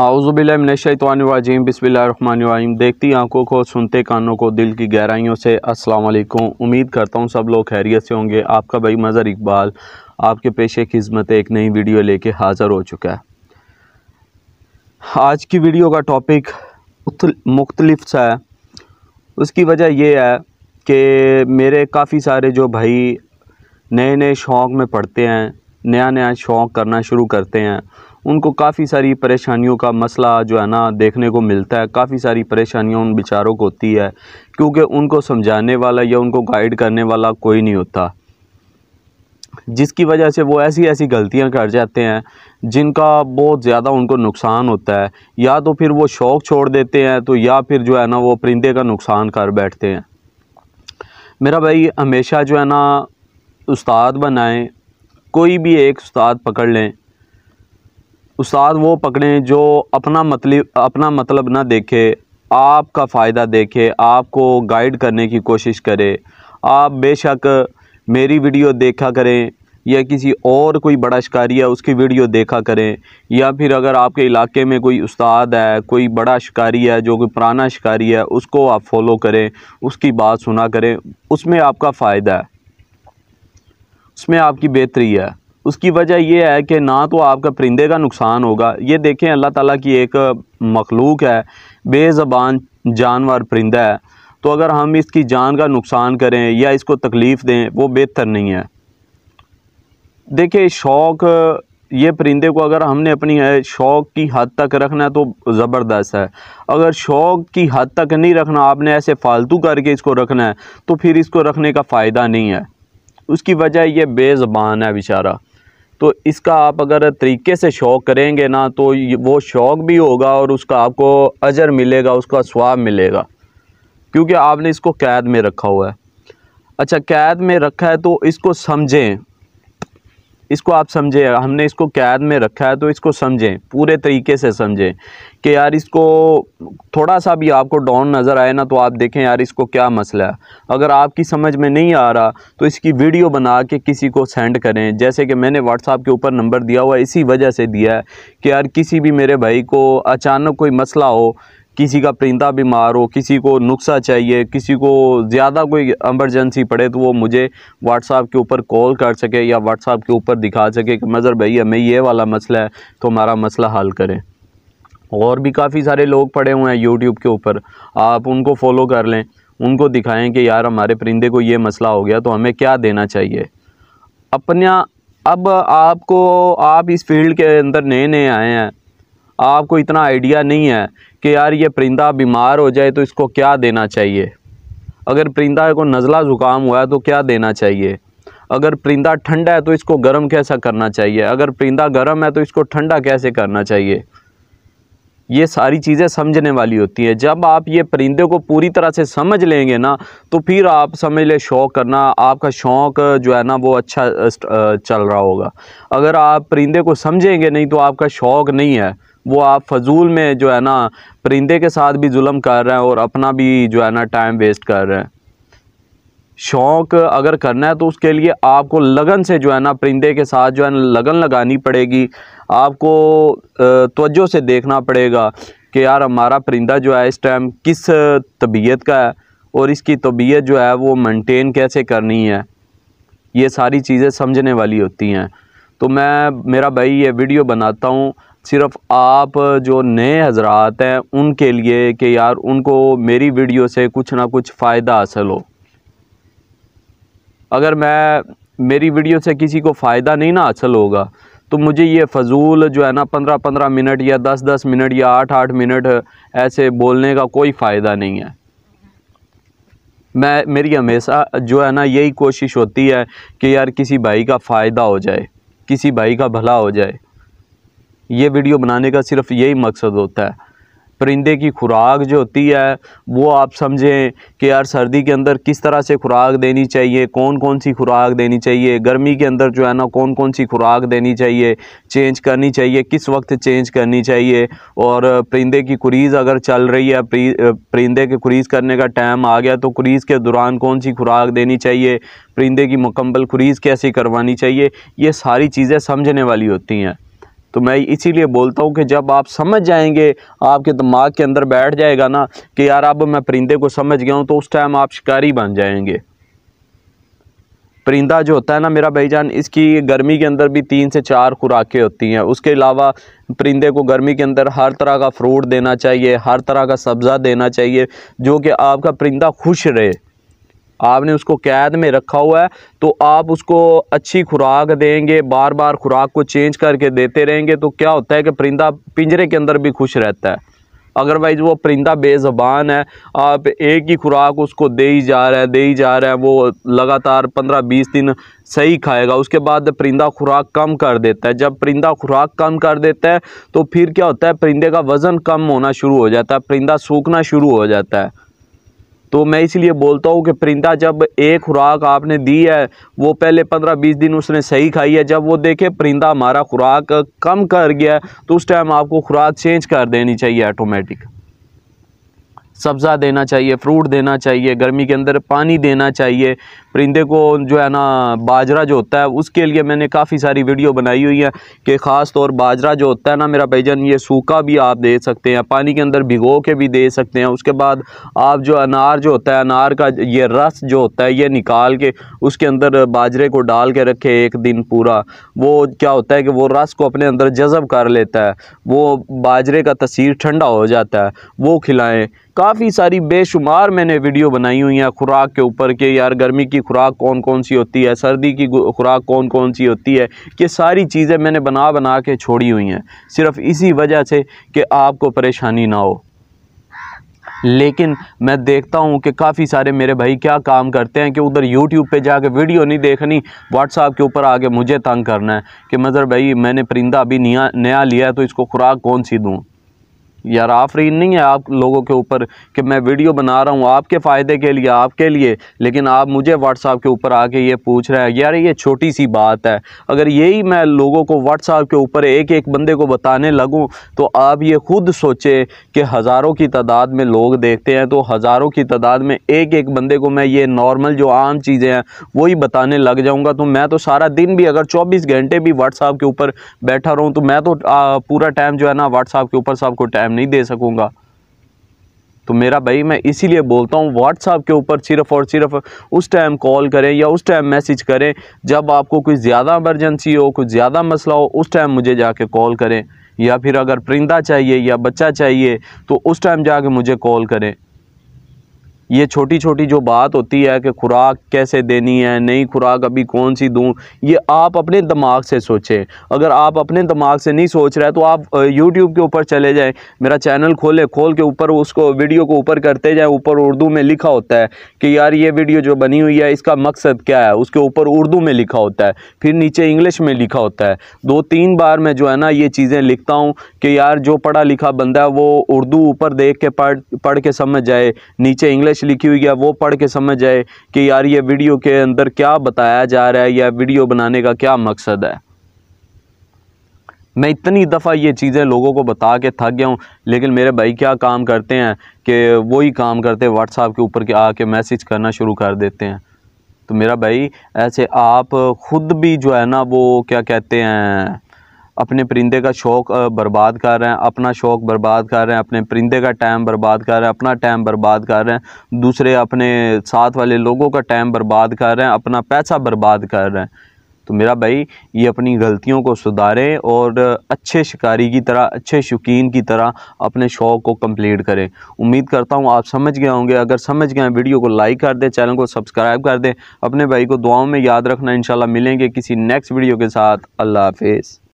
आउज़बिल्लाशानवाजीम बिस्मिल्लाम देखती आंखों को सुनते कानों को दिल की गहराइयों से अस्सलाम वालेकुम उम्मीद करता हूँ सब लोग खैरियत से होंगे आपका भाई मज़र इकबाल आपके पेशे खिदमत एक नई वीडियो लेके हाज़र हो चुका है आज की वीडियो का टॉपिक मुख्तलफ सा है उसकी वजह यह है कि मेरे काफ़ी सारे जो भाई नए नए शौक़ में पढ़ते हैं नया नया शौक़ करना शुरू करते हैं उनको काफ़ी सारी परेशानियों का मसला जो है ना देखने को मिलता है काफ़ी सारी परेशानियाँ उन बेचारों को होती है क्योंकि उनको समझाने वाला या उनको गाइड करने वाला कोई नहीं होता जिसकी वजह से वो ऐसी ऐसी गलतियां कर जाते हैं जिनका बहुत ज़्यादा उनको नुकसान होता है या तो फिर वो शौक़ छोड़ देते हैं तो या फिर जो है ना वो परिंदे का नुकसान कर बैठते हैं मेरा भाई हमेशा जो है ना उस्ताद बनाएं कोई भी एक उस्ताद पकड़ लें उस्ताद वो पकड़ें जो अपना मतलब अपना मतलब ना देखे आपका फ़ायदा देखे आपको गाइड करने की कोशिश करे आप बेशक मेरी वीडियो देखा करें या किसी और कोई बड़ा शिकारी है उसकी वीडियो देखा करें या फिर अगर आपके इलाके में कोई उस्ताद है कोई बड़ा शिकारी है जो कोई पुराना शिकारी है उसको आप फॉलो करें उसकी बात सुना करें उसमें आपका फ़ायदा है उसमें आपकी बेहतरी है उसकी वजह यह है कि ना तो आपका परिंदे का नुकसान होगा ये देखें अल्लाह ताला की एक मखलूक है बेज़बान जानवर परिंदा है तो अगर हम इसकी जान का नुकसान करें या इसको तकलीफ़ दें वो बेहतर नहीं है देखिए शौक़ ये परिंदे को अगर हमने अपनी शौक़ की हद तक रखना है तो ज़बरदस्त है अगर शौक़ की हद तक नहीं रखना आपने ऐसे फालतू करके इसको रखना है तो फिर इसको रखने का फ़ायदा नहीं है उसकी वजह यह बेज़बान है बेचारा तो इसका आप अगर तरीके से शौक़ करेंगे ना तो वो शौक़ भी होगा और उसका आपको अजर मिलेगा उसका स्वाब मिलेगा क्योंकि आपने इसको कैद में रखा हुआ है अच्छा कैद में रखा है तो इसको समझें इसको आप समझें हमने इसको कैद में रखा है तो इसको समझें पूरे तरीके से समझें कि यार इसको थोड़ा सा भी आपको डाउन नज़र आए ना तो आप देखें यार इसको क्या मसला है अगर आपकी समझ में नहीं आ रहा तो इसकी वीडियो बना के किसी को सेंड करें जैसे कि मैंने व्हाट्सअप के ऊपर नंबर दिया हुआ इसी वजह से दिया है कि यार किसी भी मेरे भाई को अचानक कोई मसला हो किसी का परिंदा बीमार हो किसी को नुस्खा चाहिए किसी को ज़्यादा कोई एमरजेंसी पड़े तो वो मुझे व्हाट्सअप के ऊपर कॉल कर सके या व्हाट्सएप के ऊपर दिखा सके कि मज़र भाई हमें ये वाला मसला है तो हमारा मसला हल करें और भी काफ़ी सारे लोग पड़े हुए हैं यूट्यूब के ऊपर आप उनको फॉलो कर लें उनको दिखाएँ कि यार हमारे परिंदे को ये मसला हो गया तो हमें क्या देना चाहिए अपना अब आपको आप इस फील्ड के अंदर नए नए आए हैं आपको इतना आइडिया नहीं है कि यार ये परिंदा बीमार हो जाए तो इसको क्या देना चाहिए अगर परिंदा को नज़ला ज़ुकाम हुआ है तो क्या देना चाहिए अगर परिंदा ठंडा है तो इसको गर्म कैसा करना चाहिए अगर परिंदा गर्म है तो इसको ठंडा कैसे करना चाहिए ये सारी चीज़ें समझने वाली होती हैं जब आप ये परिंदे को पूरी तरह से समझ लेंगे ना तो फिर आप समझ ले शौक़ करना आपका शौक़ जो है ना वो अच्छा चल रहा होगा अगर आप परिंदे को समझेंगे नहीं तो आपका शौक़ नहीं है वो आप फजूल में जो है ना परिंदे के साथ भी जुल्म कर रहे हैं और अपना भी जो है ना टाइम वेस्ट कर रहे हैं शौक़ अगर करना है तो उसके लिए आपको लगन से जो है ना परिंदे के साथ जो है ना लगन लगानी पड़ेगी आपको तवज्जो से देखना पड़ेगा कि यार हमारा परिंदा जो है इस टाइम किस तबीयत का है और इसकी तबीयत जो है वो मेंटेन कैसे करनी है ये सारी चीज़ें समझने वाली होती हैं तो मैं मेरा भाई ये वीडियो बनाता हूँ सिर्फ आप जो नए हजरात हैं उनके लिए कि यार उनको मेरी वीडियो से कुछ ना कुछ फ़ायदा हासिल हो अगर मैं मेरी वीडियो से किसी को फ़ायदा नहीं ना हासिल होगा तो मुझे ये फजूल जो है ना पंद्रह पंद्रह मिनट या दस दस मिनट या आठ आठ मिनट ऐसे बोलने का कोई फ़ायदा नहीं है मैं मेरी हमेशा जो है ना यही कोशिश होती है कि यार किसी भाई का फ़ायदा हो जाए किसी भाई का भला हो जाए ये वीडियो बनाने का सिर्फ यही मकसद होता है परिंदे की खुराक जो होती है वो आप समझें कि यार सर्दी के अंदर किस तरह से खुराक देनी चाहिए कौन कौन सी खुराक देनी चाहिए गर्मी के अंदर जो है ना कौन कौन सी खुराक देनी चाहिए चेंज करनी चाहिए किस वक्त चेंज करनी चाहिए और परिंदे की कुरीज़ अगर चल रही है परिंदे के कुरीज़ करने का टाइम आ गया तो कुरीज़ के दौरान कौन सी खुराक देनी चाहिए परिंदे की मुकम्मल कुरीज़ कैसे करवानी चाहिए ये सारी चीज़ें समझने वाली होती हैं तो मैं इसीलिए बोलता हूँ कि जब आप समझ जाएंगे आपके दिमाग के अंदर बैठ जाएगा ना कि यार अब मैं परिंदे को समझ गया हूँ तो उस टाइम आप शिकारी बन जाएंगे परिंदा जो होता है ना मेरा भाईजान इसकी गर्मी के अंदर भी तीन से चार खुराकें होती हैं उसके अलावा परिंदे को गर्मी के अंदर हर तरह का फ्रूट देना चाहिए हर तरह का सब्ज़ा देना चाहिए जो कि आपका परिंदा खुश रहे आपने उसको कैद में रखा हुआ है तो आप उसको अच्छी खुराक देंगे बार बार खुराक को चेंज करके देते रहेंगे तो क्या होता है कि परिंदा पिंजरे के अंदर भी खुश रहता है अदरवाइज़ वो परिंदा बेज़बान है आप एक ही खुराक उसको दे ही जा रहे हैं दे ही जा रहे हैं वो लगातार पंद्रह बीस दिन सही खाएगा उसके बाद परिंदा खुराक कम कर देता है जब परिंदा खुराक कम कर देता है तो फिर क्या होता है परिंदे का वज़न कम होना शुरू हो जाता है परिंदा सूखना शुरू हो जाता है तो मैं इसलिए बोलता हूँ कि परिंदा जब एक खुराक आपने दी है वो पहले पंद्रह बीस दिन उसने सही खाई है जब वो देखे परिंदा हमारा खुराक कम कर गया तो उस टाइम आपको खुराक चेंज कर देनी चाहिए ऑटोमेटिक सब्ज़ा देना चाहिए फ्रूट देना चाहिए गर्मी के अंदर पानी देना चाहिए परिंदे को जो है ना बाजरा जो होता है उसके लिए मैंने काफ़ी सारी वीडियो बनाई हुई है कि ख़ास तौर बाजरा जो होता है ना मेरा भाईजान ये सूखा भी आप दे सकते हैं पानी के अंदर भिगो के भी दे सकते हैं उसके बाद आप जो अनार जो होता है अनार का ये रस जो होता है ये निकाल के उसके अंदर बाजरे को डाल के रखे एक दिन पूरा वो क्या होता है कि वो रस को अपने अंदर जज़ब कर लेता है वो बाजरे का तसीर ठंडा हो जाता है वो खिलाएँ काफ़ी सारी बेशुमार मैंने वीडियो बनाई हुई हैं खुराक के ऊपर के यार गर्मी की खुराक कौन कौन सी होती है सर्दी की खुराक कौन कौन सी होती है ये सारी चीज़ें मैंने बना बना के छोड़ी हुई हैं सिर्फ इसी वजह से कि आपको परेशानी ना हो लेकिन मैं देखता हूँ कि काफ़ी सारे मेरे भाई क्या काम करते हैं कि उधर यूट्यूब पे जाके वीडियो नहीं देखनी व्हाट्सअप के ऊपर आके मुझे तंग करना है कि मज़र भाई मैंने परिंदा अभी नया नया लिया है तो इसको खुराक कौन सी दूँ यार आफरीन नहीं है आप लोगों के ऊपर कि मैं वीडियो बना रहा हूँ आपके फ़ायदे के लिए आपके लिए लेकिन आप मुझे व्हाट्सअप के ऊपर आके ये पूछ रहे हैं यार ये छोटी सी बात है अगर यही मैं लोगों को व्हाट्सअप के ऊपर एक एक बंदे को बताने लगूँ तो आप ये खुद सोचें कि हज़ारों की तादाद में लोग देखते हैं तो हज़ारों की तादाद में एक एक बंदे को मैं ये नॉर्मल जो आम चीज़ें हैं वही बताने लग जाऊँगा तो मैं तो सारा दिन भी अगर चौबीस घंटे भी व्हाट्सअप के ऊपर बैठा रहूँ तो मैं तो पूरा टाइम जो है ना व्हाट्सअप के ऊपर सबको टाइम टाइम नहीं दे सकूँगा तो मेरा भाई मैं इसीलिए बोलता हूँ व्हाट्सअप के ऊपर सिर्फ़ और सिर्फ उस टाइम कॉल करें या उस टाइम मैसेज करें जब आपको कोई ज़्यादा एमरजेंसी हो कुछ ज़्यादा मसला हो उस टाइम मुझे जाके कॉल करें या फिर अगर परिंदा चाहिए या बच्चा चाहिए तो उस टाइम जाके मुझे कॉल करें ये छोटी छोटी जो बात होती है कि खुराक कैसे देनी है नई खुराक अभी कौन सी दूँ ये आप अपने दिमाग से सोचें अगर आप अपने दिमाग से नहीं सोच रहे तो आप यूट्यूब के ऊपर चले जाएँ मेरा चैनल खोलें खोल के ऊपर उसको वीडियो को ऊपर करते जाएँ ऊपर उर्दू में लिखा होता है कि यार ये वीडियो जो बनी हुई है इसका मकसद क्या है उसके ऊपर उर्दू में लिखा होता है फिर नीचे इंग्लिश में लिखा होता है दो तीन बार मैं जो है ना ये चीज़ें लिखता हूँ कि यार जो पढ़ा लिखा बंदा है वो उर्दू ऊपर देख के पढ़ पढ़ के समझ जाए नीचे इंग्लिश इंग्लिश लिखी हुई है वो पढ़ के समझ जाए कि यार ये वीडियो के अंदर क्या बताया जा रहा है या वीडियो बनाने का क्या मकसद है मैं इतनी दफ़ा ये चीज़ें लोगों को बता के थक गया हूँ लेकिन मेरे भाई क्या काम करते हैं कि वही काम करते हैं व्हाट्सएप के ऊपर के आके मैसेज करना शुरू कर देते हैं तो मेरा भाई ऐसे आप ख़ुद भी जो है ना वो क्या कहते हैं अपने परिंदे का शौक़ बर्बाद कर रहे हैं अपना शौक़ बर्बाद कर रहे हैं अपने परिंदे का टाइम बर्बाद कर रहे हैं अपना टाइम बर्बाद कर रहे हैं दूसरे अपने साथ वाले लोगों का टाइम बर्बाद कर रहे हैं अपना पैसा बर्बाद कर रहे हैं तो मेरा भाई ये अपनी गलतियों को सुधारें और अच्छे शिकारी की तरह अच्छे शौकीन की तरह अपने शौक़ को कंप्लीट करें उम्मीद करता हूँ आप समझ गए होंगे अगर समझ गए वीडियो को लाइक कर दें चैनल को सब्सक्राइब कर दें अपने भाई को दुआओं में याद रखना इंशाल्लाह मिलेंगे किसी नेक्स्ट वीडियो के साथ अल्लाह हाफिज़